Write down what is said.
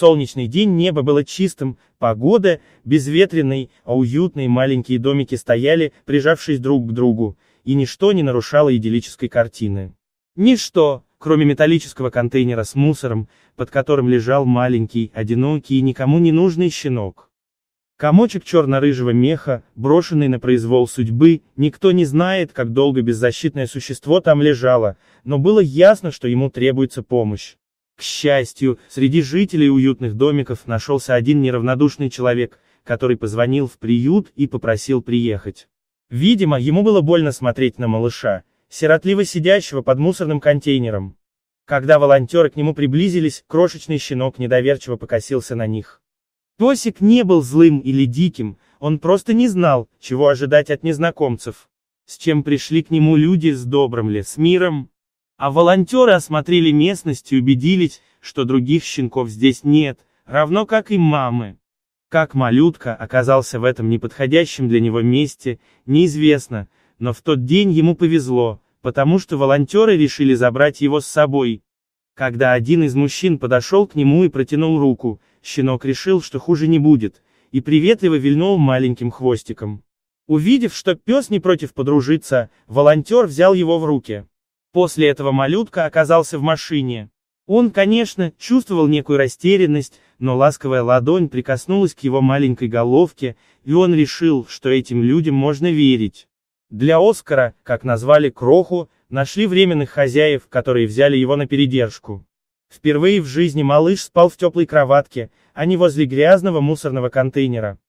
солнечный день небо было чистым, погода безветренной, а уютные маленькие домики стояли, прижавшись друг к другу, и ничто не нарушало идиллической картины. Ничто, кроме металлического контейнера с мусором, под которым лежал маленький, одинокий и никому не нужный щенок. Комочек черно-рыжего меха, брошенный на произвол судьбы, никто не знает, как долго беззащитное существо там лежало, но было ясно, что ему требуется помощь. К счастью, среди жителей уютных домиков нашелся один неравнодушный человек, который позвонил в приют и попросил приехать. Видимо, ему было больно смотреть на малыша, сиротливо сидящего под мусорным контейнером. Когда волонтеры к нему приблизились, крошечный щенок недоверчиво покосился на них. Тосик не был злым или диким, он просто не знал, чего ожидать от незнакомцев. С чем пришли к нему люди с добрым ли, с миром? А волонтеры осмотрели местность и убедились, что других щенков здесь нет, равно как и мамы. Как малютка оказался в этом неподходящем для него месте, неизвестно, но в тот день ему повезло, потому что волонтеры решили забрать его с собой. Когда один из мужчин подошел к нему и протянул руку, щенок решил, что хуже не будет, и приветливо вильнул маленьким хвостиком. Увидев, что пес не против подружиться, волонтер взял его в руки. После этого малютка оказался в машине. Он, конечно, чувствовал некую растерянность, но ласковая ладонь прикоснулась к его маленькой головке, и он решил, что этим людям можно верить. Для Оскара, как назвали Кроху, нашли временных хозяев, которые взяли его на передержку. Впервые в жизни малыш спал в теплой кроватке, а не возле грязного мусорного контейнера.